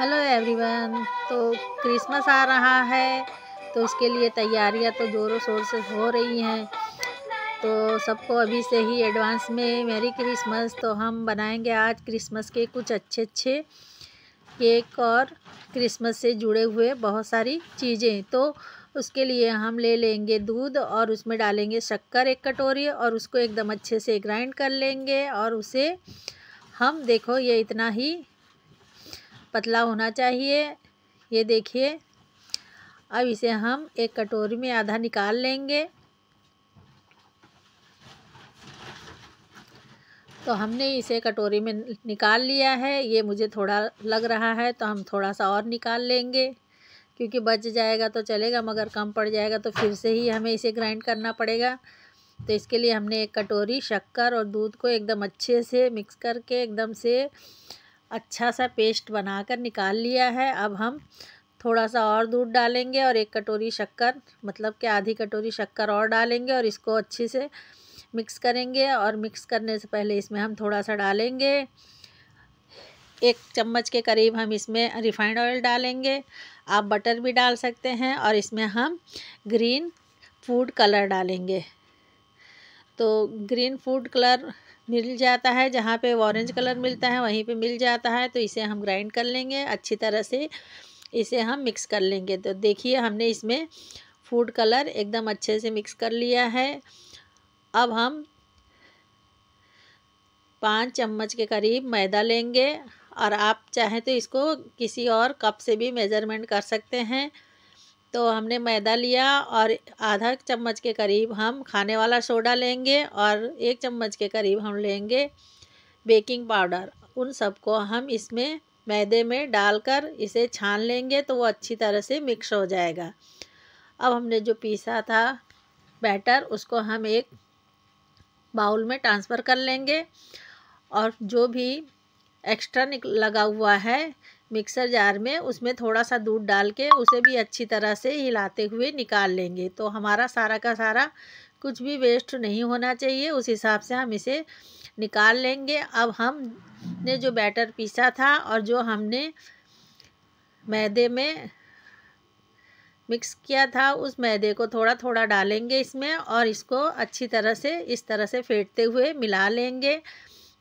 Hello everyone तो Christmas आ रहा है तो उसके लिए तैयारियां तो ज़ोरों शोर से हो रही हैं तो सबको अभी से ही एडवांस में मेरी क्रिसमस तो हम बनाएंगे आज क्रिसमस के कुछ अच्छे अच्छे केक और क्रिसमस से जुड़े हुए बहुत सारी चीज़ें तो उसके लिए हम ले लेंगे दूध और उसमें डालेंगे शक्कर एक कटोरी और उसको एकदम अच्छे से ग्राइंड कर लेंगे और उसे हम देखो ये इतना ही पतला होना चाहिए ये देखिए अब इसे हम एक कटोरी में आधा निकाल लेंगे तो हमने इसे कटोरी में निकाल लिया है ये मुझे थोड़ा लग रहा है तो हम थोड़ा सा और निकाल लेंगे क्योंकि बच जाएगा तो चलेगा मगर कम पड़ जाएगा तो फिर से ही हमें इसे ग्राइंड करना पड़ेगा तो इसके लिए हमने एक कटोरी शक्कर और दूध को एकदम अच्छे से मिक्स करके एकदम से अच्छा सा पेस्ट बनाकर निकाल लिया है अब हम थोड़ा सा और दूध डालेंगे और एक कटोरी शक्कर मतलब कि आधी कटोरी शक्कर और डालेंगे और इसको अच्छे से मिक्स करेंगे और मिक्स करने से पहले इसमें हम थोड़ा सा डालेंगे एक चम्मच के करीब हम इसमें रिफाइंड ऑयल डालेंगे आप बटर भी डाल सकते हैं और इसमें हम ग्रीन फूड कलर डालेंगे तो ग्रीन फूड कलर मिल जाता है जहाँ पे ऑरेंज कलर मिलता है वहीं पे मिल जाता है तो इसे हम ग्राइंड कर लेंगे अच्छी तरह से इसे हम मिक्स कर लेंगे तो देखिए हमने इसमें फूड कलर एकदम अच्छे से मिक्स कर लिया है अब हम पाँच चम्मच के करीब मैदा लेंगे और आप चाहें तो इसको किसी और कप से भी मेज़रमेंट कर सकते हैं तो हमने मैदा लिया और आधा चम्मच के करीब हम खाने वाला सोडा लेंगे और एक चम्मच के करीब हम लेंगे बेकिंग पाउडर उन सबको हम इसमें मैदे में डालकर इसे छान लेंगे तो वो अच्छी तरह से मिक्स हो जाएगा अब हमने जो पीसा था बैटर उसको हम एक बाउल में ट्रांसफ़र कर लेंगे और जो भी एक्स्ट्रा लगा हुआ है मिक्सर जार में उसमें थोड़ा सा दूध डाल के उसे भी अच्छी तरह से हिलाते हुए निकाल लेंगे तो हमारा सारा का सारा कुछ भी वेस्ट नहीं होना चाहिए उस हिसाब से हम इसे निकाल लेंगे अब हम ने जो बैटर पीसा था और जो हमने मैदे में मिक्स किया था उस मैदे को थोड़ा थोड़ा डालेंगे इसमें और इसको अच्छी तरह से इस तरह से फेंटते हुए मिला लेंगे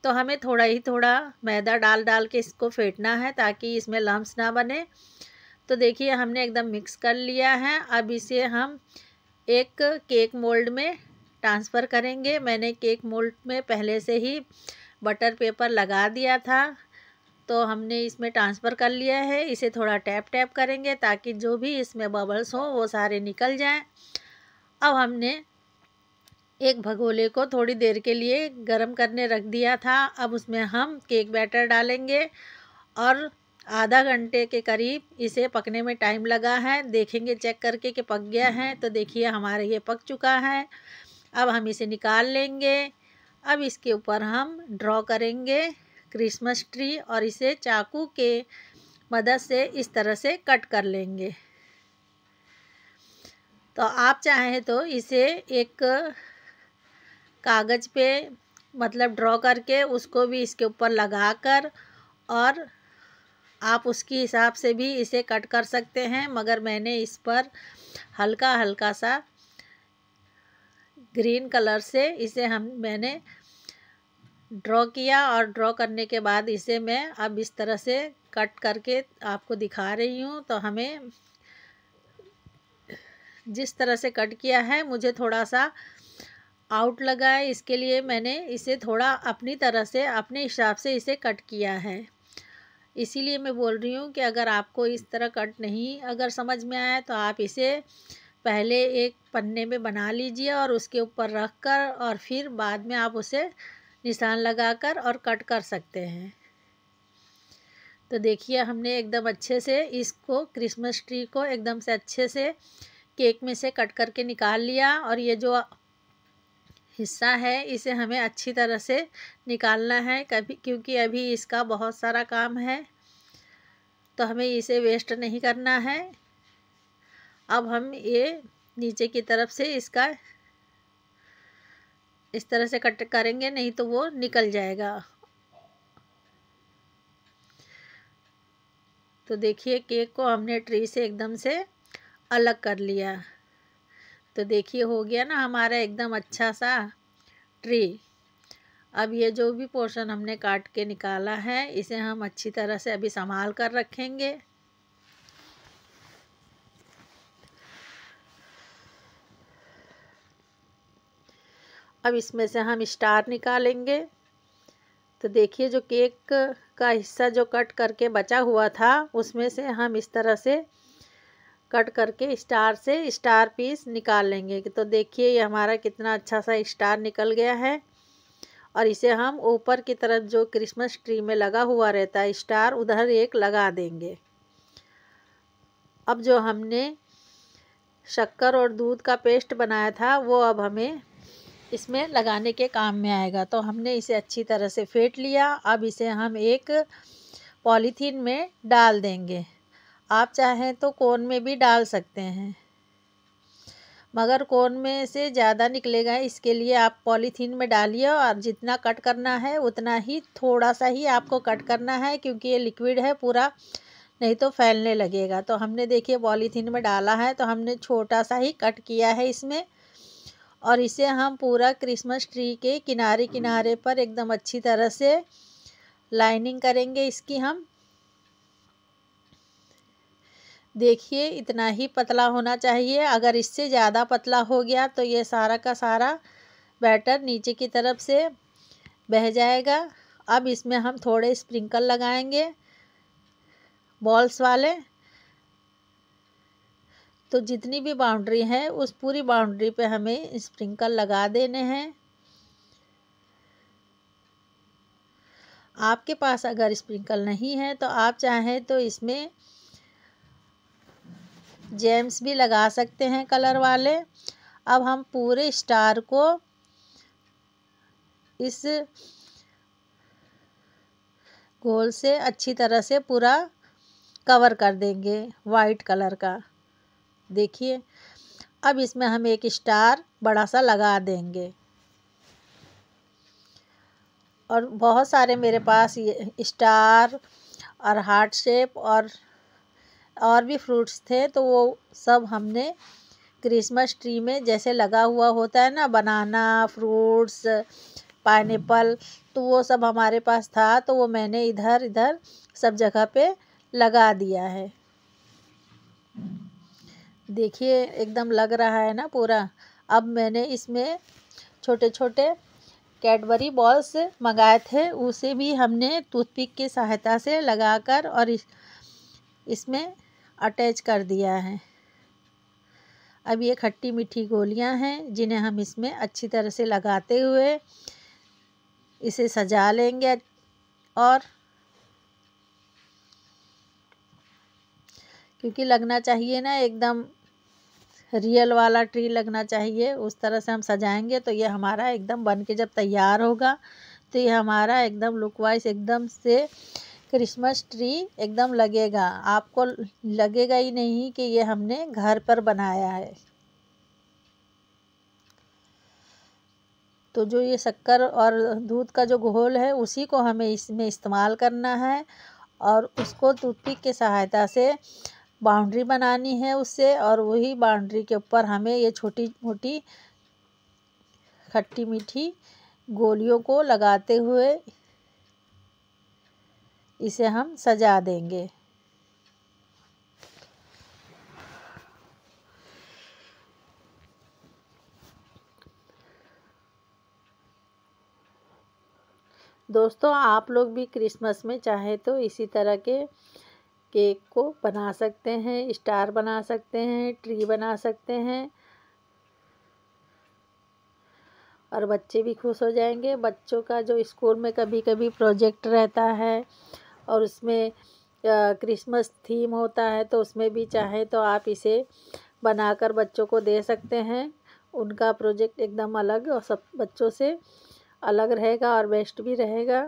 तो हमें थोड़ा ही थोड़ा मैदा डाल डाल के इसको फेंटना है ताकि इसमें लम्स ना बने तो देखिए हमने एकदम मिक्स कर लिया है अब इसे हम एक केक मोल्ड में ट्रांसफ़र करेंगे मैंने केक मोल्ड में पहले से ही बटर पेपर लगा दिया था तो हमने इसमें ट्रांसफ़र कर लिया है इसे थोड़ा टैप टैप करेंगे ताकि जो भी इसमें बबल्स हों वो सारे निकल जाएं अब हमने एक भगोले को थोड़ी देर के लिए गर्म करने रख दिया था अब उसमें हम केक बैटर डालेंगे और आधा घंटे के करीब इसे पकने में टाइम लगा है देखेंगे चेक करके कि पक गया है तो देखिए हमारे ये पक चुका है अब हम इसे निकाल लेंगे अब इसके ऊपर हम ड्रॉ करेंगे क्रिसमस ट्री और इसे चाकू के मदद से इस तरह से कट कर लेंगे तो आप चाहें तो इसे एक कागज़ पे मतलब ड्रॉ करके उसको भी इसके ऊपर लगा कर और आप उसकी हिसाब से भी इसे कट कर सकते हैं मगर मैंने इस पर हल्का हल्का सा ग्रीन कलर से इसे हम मैंने ड्रॉ किया और ड्रॉ करने के बाद इसे मैं अब इस तरह से कट करके आपको दिखा रही हूँ तो हमें जिस तरह से कट किया है मुझे थोड़ा सा आउट लगा है इसके लिए मैंने इसे थोड़ा अपनी तरह से अपने हिसाब से इसे कट किया है इसीलिए मैं बोल रही हूँ कि अगर आपको इस तरह कट नहीं अगर समझ में आया तो आप इसे पहले एक पन्ने में बना लीजिए और उसके ऊपर रख कर और फिर बाद में आप उसे निशान लगाकर और कट कर सकते हैं तो देखिए हमने एकदम अच्छे से इसको क्रिसमस ट्री को एकदम से अच्छे से केक में से कट करके निकाल लिया और ये जो हिस्सा है इसे हमें अच्छी तरह से निकालना है कभी क्योंकि अभी इसका बहुत सारा काम है तो हमें इसे वेस्ट नहीं करना है अब हम ये नीचे की तरफ से इसका इस तरह से कट करेंगे नहीं तो वो निकल जाएगा तो देखिए केक को हमने ट्री से एकदम से अलग कर लिया तो देखिए हो गया ना हमारा एकदम अच्छा सा ट्री अब ये जो भी पोर्शन हमने काट के निकाला है इसे हम अच्छी तरह से अभी संभाल कर रखेंगे अब इसमें से हम स्टार निकालेंगे तो देखिए जो केक का हिस्सा जो कट करके बचा हुआ था उसमें से हम इस तरह से कट करके स्टार से स्टार पीस निकाल लेंगे तो देखिए ये हमारा कितना अच्छा सा स्टार निकल गया है और इसे हम ऊपर की तरफ जो क्रिसमस ट्री में लगा हुआ रहता है स्टार उधर एक लगा देंगे अब जो हमने शक्कर और दूध का पेस्ट बनाया था वो अब हमें इसमें लगाने के काम में आएगा तो हमने इसे अच्छी तरह से फेंट लिया अब इसे हम एक पॉलीथीन में डाल देंगे आप चाहें तो कोन में भी डाल सकते हैं मगर कोन में से ज़्यादा निकलेगा इसके लिए आप पॉलीथीन में डालिए और जितना कट करना है उतना ही थोड़ा सा ही आपको कट करना है क्योंकि ये लिक्विड है पूरा नहीं तो फैलने लगेगा तो हमने देखिए पॉलीथीन में डाला है तो हमने छोटा सा ही कट किया है इसमें और इसे हम पूरा क्रिसमस ट्री के किनारे किनारे पर एकदम अच्छी तरह से लाइनिंग करेंगे इसकी हम देखिए इतना ही पतला होना चाहिए अगर इससे ज़्यादा पतला हो गया तो ये सारा का सारा बैटर नीचे की तरफ से बह जाएगा अब इसमें हम थोड़े स्प्रिंकल लगाएंगे बॉल्स वाले तो जितनी भी बाउंड्री है उस पूरी बाउंड्री पे हमें स्प्रिंकल लगा देने हैं आपके पास अगर स्प्रिंकल नहीं है तो आप चाहें तो इसमें जेम्स भी लगा सकते हैं कलर वाले अब हम पूरे स्टार को इस गोल से अच्छी तरह से पूरा कवर कर देंगे वाइट कलर का देखिए अब इसमें हम एक स्टार बड़ा सा लगा देंगे और बहुत सारे मेरे पास ये स्टार और हार्ट शेप और और भी फ्रूट्स थे तो वो सब हमने क्रिसमस ट्री में जैसे लगा हुआ होता है ना बनाना फ्रूट्स पाइनएप्पल तो वो सब हमारे पास था तो वो मैंने इधर इधर सब जगह पे लगा दिया है देखिए एकदम लग रहा है ना पूरा अब मैंने इसमें छोटे छोटे कैडबरी बॉल्स मंगाए थे उसे भी हमने टूथपिक की सहायता से लगाकर और इसमें अटैच कर दिया है अब ये खट्टी मीठी गोलियां हैं जिन्हें हम इसमें अच्छी तरह से लगाते हुए इसे सजा लेंगे और क्योंकि लगना चाहिए ना एकदम रियल वाला ट्री लगना चाहिए उस तरह से हम सजाएंगे तो ये हमारा एकदम बन के जब तैयार होगा तो ये हमारा एकदम लुक वाइज एकदम से क्रिसमस ट्री एकदम लगेगा आपको लगेगा ही नहीं कि ये हमने घर पर बनाया है तो जो ये शक्कर और दूध का जो घोल है उसी को हमें इसमें इस्तेमाल करना है और उसको टूथपिक की सहायता से बाउंड्री बनानी है उससे और वही बाउंड्री के ऊपर हमें ये छोटी मोटी खट्टी मीठी गोलियों को लगाते हुए इसे हम सजा देंगे दोस्तों आप लोग भी क्रिसमस में चाहे तो इसी तरह के केक को बना सकते हैं स्टार बना सकते हैं ट्री बना सकते हैं और बच्चे भी खुश हो जाएंगे बच्चों का जो स्कूल में कभी कभी प्रोजेक्ट रहता है और उसमें क्रिसमस थीम होता है तो उसमें भी चाहे तो आप इसे बनाकर बच्चों को दे सकते हैं उनका प्रोजेक्ट एकदम अलग और सब बच्चों से अलग रहेगा और बेस्ट भी रहेगा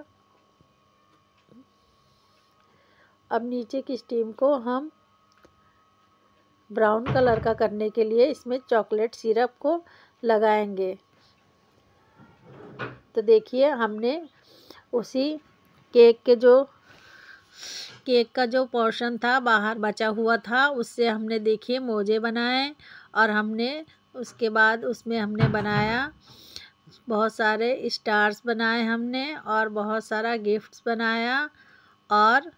अब नीचे की स्टीम को हम ब्राउन कलर का करने के लिए इसमें चॉकलेट सिरप को लगाएंगे तो देखिए हमने उसी केक के जो केक का जो पोर्शन था बाहर बचा हुआ था उससे हमने देखिए मोजे बनाए और हमने उसके बाद उसमें हमने बनाया बहुत सारे स्टार्स बनाए हमने और बहुत सारा गिफ्ट्स बनाया और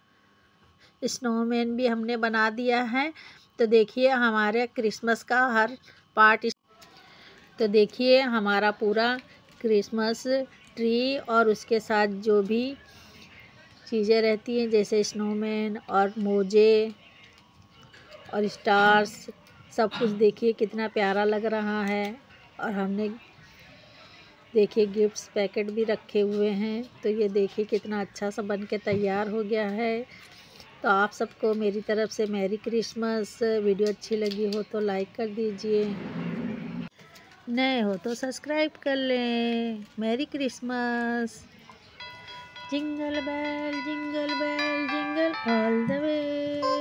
स्नोमैन भी हमने बना दिया है तो देखिए हमारे क्रिसमस का हर पार्ट तो देखिए हमारा पूरा क्रिसमस ट्री और उसके साथ जो भी चीज़ें रहती हैं जैसे स्नोमैन और मोजे और स्टार्स सब कुछ देखिए कितना प्यारा लग रहा है और हमने देखिए गिफ्ट्स पैकेट भी रखे हुए हैं तो ये देखिए कितना अच्छा सा बन के तैयार हो गया है तो आप सबको मेरी तरफ से मैरी क्रिसमस वीडियो अच्छी लगी हो तो लाइक कर दीजिए नए हो तो सब्सक्राइब कर लें merry Christmas Jingle bell, jingle bell, jingle all the way.